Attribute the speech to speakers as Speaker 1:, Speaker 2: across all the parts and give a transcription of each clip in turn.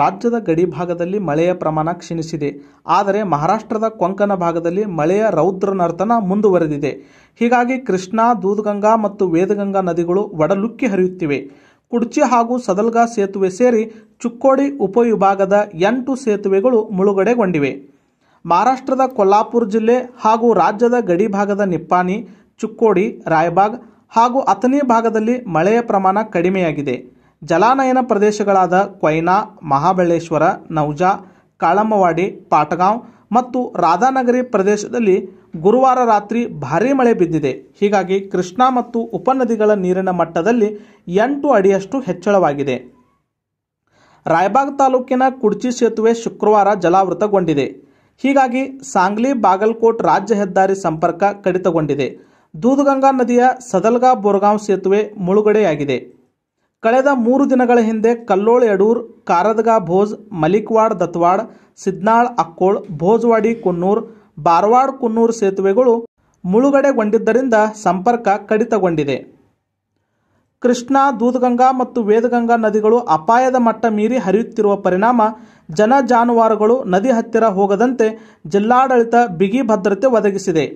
Speaker 1: ರಾಜ್ಯದ ಗಡಿ ಭಾಗದಲ್ಲಿ ಮಳೆಯ ಪ್ರಮಾಣ ಕ್ಷೀಣಿಸಿದೆ ಆದರೆ ಮಹಾರಾಷ್ಟ್ರದ ಕೊಂಕಣ ಭಾಗದಲ್ಲಿ ಮಳೆಯ ನರ್ತನ ಮುಂದುವರೆದಿದೆ ಹೀಗಾಗಿ ಕೃಷ್ಣಾ ದೂದ್ಗಂಗಾ ಮತ್ತು ವೇದಗಂಗಾ ನದಿಗಳು ಒಡಲುಕ್ಕಿ ಹರಿಯುತ್ತಿವೆ ಕುಡ್ಚಿ ಹಾಗೂ ಸದಲ್ಗಾ ಸೇತುವೆ ಸೇರಿ ಚುಕ್ಕೋಡಿ ಉಪವಿಭಾಗದ ಎಂಟು ಸೇತುವೆಗಳು ಮುಳುಗಡೆಗೊಂಡಿವೆ ಮಹಾರಾಷ್ಟ್ರದ ಕೊಲ್ಲಾಪುರ ಜಿಲ್ಲೆ ಹಾಗೂ ರಾಜ್ಯದ ಗಡಿ ಭಾಗದ ನಿಪ್ಪಾನಿ ಚುಕ್ಕೋಡಿ ರಾಯಬಾಗ್ ಹಾಗೂ ಅಥನಿ ಭಾಗದಲ್ಲಿ ಮಳೆಯ ಪ್ರಮಾಣ ಕಡಿಮೆಯಾಗಿದೆ ಜಲಾನಯನ ಪ್ರದೇಶಗಳಾದ ಕೊಯ್ನಾ ಮಹಾಬಳೇಶ್ವರ ನೌಜಾ ಕಾಳಮ್ಮವಾಡಿ ಪಾಟಗಾಂವ್ ಮತ್ತು ರಾಧಾನಗರಿ ಪ್ರದೇಶದಲ್ಲಿ ಗುರುವಾರ ರಾತ್ರಿ ಭಾರೀ ಮಳೆ ಬಿದ್ದಿದೆ ಹೀಗಾಗಿ ಕೃಷ್ಣಾ ಮತ್ತು ಉಪನದಿಗಳ ನೀರಿನ ಮಟ್ಟದಲ್ಲಿ ಎಂಟು ಅಡಿಯಷ್ಟು ಹೆಚ್ಚಳವಾಗಿದೆ ರಾಯಬಾಗ್ ತಾಲೂಕಿನ ಕುಡ್ಚಿ ಸೇತುವೆ ಶುಕ್ರವಾರ ಜಲಾವೃತಗೊಂಡಿದೆ ಹೀಗಾಗಿ ಸಾಂಗ್ಲಿ ಬಾಗಲ್ಕೋಟ್ ರಾಜ್ಯ ಹೆದ್ದಾರಿ ಸಂಪರ್ಕ ಕಡಿತಗೊಂಡಿದೆ ದೂದ್ಗಂಗಾ ನದಿಯ ಸದಲ್ಗಾ ಬೋರ್ಗಾಂವ್ ಸೇತುವೆ ಮುಳುಗಡೆಯಾಗಿದೆ ಕಳೆದ ಮೂರು ದಿನಗಳ ಹಿಂದೆ ಕಲ್ಲೋಳ್ ಯಡೂರ್ ಕಾರದಗಾ ಭೋಜ್ ಮಲಿಕ್ವಾಡ್ ದತ್ವಾಡ್ ಸಿದ್ನಾಳ್ ಅಕ್ಕೋಳ್ ಭೋಜ್ವಾಡಿ ಕುನ್ನೂರ್ ಬಾರ್ವಾಡ್ ಕುನ್ನೂರ್ ಸೇತುವೆಗಳು ಮುಳುಗಡೆಗೊಂಡಿದ್ದರಿಂದ ಸಂಪರ್ಕ ಕಡಿತಗೊಂಡಿದೆ ಕೃಷ್ಣಾ ದೂದಗಂಗಾ ಮತ್ತು ವೇದಗಂಗಾ ನದಿಗಳು ಅಪಾಯದ ಮಟ್ಟ ಮೀರಿ ಹರಿಯುತ್ತಿರುವ ಪರಿಣಾಮ ಜನ ಜಾನುವಾರುಗಳು ನದಿ ಹತ್ತಿರ ಹೋಗದಂತೆ ಜಿಲ್ಲಾಡಳಿತ ಬಿಗಿ ಭದ್ರತೆ ಒದಗಿಸಿದೆ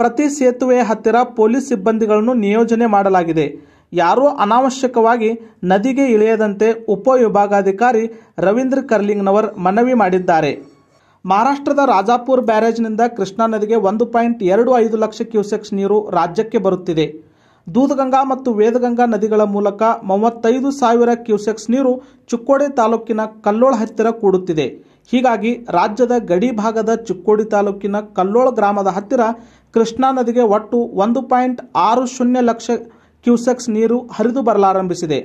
Speaker 1: ಪ್ರತಿ ಸೇತುವೆ ಹತ್ತಿರ ಪೊಲೀಸ್ ಸಿಬ್ಬಂದಿಗಳನ್ನು ನಿಯೋಜನೆ ಮಾಡಲಾಗಿದೆ ಯಾರೂ ಅನಾವಶ್ಯಕವಾಗಿ ನದಿಗೆ ಇಳಿಯದಂತೆ ಉಪವಿಭಾಗಾಧಿಕಾರಿ ರವೀಂದ್ರ ಕರ್ಲಿಂಗ್ನವರ್ ಮನವಿ ಮಾಡಿದ್ದಾರೆ ಮಹಾರಾಷ್ಟ್ರದ ರಾಜಾಪುರ್ ಬ್ಯಾರೇಜ್ನಿಂದ ಕೃಷ್ಣಾ ನದಿಗೆ ಒಂದು ಪಾಯಿಂಟ್ ಎರಡು ಐದು ಲಕ್ಷ ಕ್ಯೂಸೆಕ್ಸ್ ನೀರು ರಾಜ್ಯಕ್ಕೆ ಬರುತ್ತಿದೆ ದೂದಗಂಗಾ ಮತ್ತು ವೇದಗಂಗಾ ನದಿಗಳ ಮೂಲಕ ಮೂವತ್ತೈದು ಸಾವಿರ ಕ್ಯೂಸೆಕ್ಸ್ ನೀರು ಚುಕ್ಕೋಡಿ ತಾಲೂಕಿನ ಕಲ್ಲೋಳ ಹತ್ತಿರ ಕೂಡುತ್ತಿದೆ ಹೀಗಾಗಿ ರಾಜ್ಯದ ಗಡಿ ಭಾಗದ ಚಿಕ್ಕೋಡಿ ತಾಲೂಕಿನ ಕಲ್ಲೋಳ ಗ್ರಾಮದ ಹತ್ತಿರ ಕೃಷ್ಣಾ ನದಿಗೆ ಒಟ್ಟು ಒಂದು ಪಾಯಿಂಟ್ ಆರು ಶೂನ್ಯ ಲಕ್ಷ ಕ್ಯೂಸೆಕ್ಸ್ ನೀರು ಹರಿದು ಬರಲಾರಂಭಿಸಿದೆ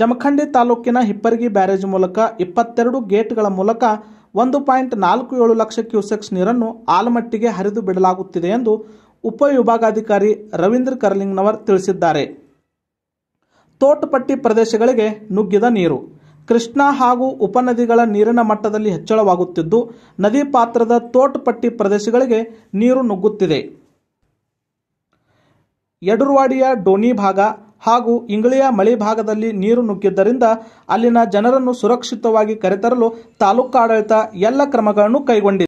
Speaker 1: ಜಮಖಂಡಿ ತಾಲೂಕಿನ ಹಿಪ್ಪರಗಿ ಬ್ಯಾರೇಜ್ ಮೂಲಕ ಇಪ್ಪತ್ತೆರಡು ಗೇಟ್ಗಳ ಮೂಲಕ ಒಂದು ಪಾಯಿಂಟ್ ನಾಲ್ಕು ಏಳು ಲಕ್ಷ ಕ್ಯೂಸೆಕ್ಸ್ ನೀರನ್ನು ಆಲಮಟ್ಟಿಗೆ ಹರಿದು ಬಿಡಲಾಗುತ್ತಿದೆ ಎಂದು ಉಪವಿಭಾಗಾಧಿಕಾರಿ ರವೀಂದ್ರ ಕರ್ಲಿಂಗ್ನವರ್ ತಿಳಿಸಿದ್ದಾರೆ ತೋಟಪಟ್ಟಿ ಪ್ರದೇಶಗಳಿಗೆ ನುಗ್ಗಿದ ನೀರು ಕೃಷ್ಣಾ ಹಾಗೂ ಉಪನದಿಗಳ ನೀರಿನ ಮಟ್ಟದಲ್ಲಿ ಹೆಚ್ಚಳವಾಗುತ್ತಿದ್ದು ನದಿ ಪಾತ್ರದ ತೋಟಪಟ್ಟಿ ಪ್ರದೇಶಗಳಿಗೆ ನೀರು ನುಗ್ಗುತ್ತಿದೆ ಯಡುರ್ವಾಡಿಯ ಡೋನಿ ಭಾಗ ಹಾಗೂ ಇಂಗ್ಳಿಯ ಮಳಿ ಭಾಗದಲ್ಲಿ ನೀರು ನುಗ್ಗಿದ್ದರಿಂದ ಅಲ್ಲಿನ ಜನರನ್ನು ಸುರಕ್ಷಿತವಾಗಿ ಕರೆತರಲು ತಾಲೂಕಾಡಳಿತ ಎಲ್ಲ ಕ್ರಮಗಳನ್ನು ಕೈಗೊಂಡಿದೆ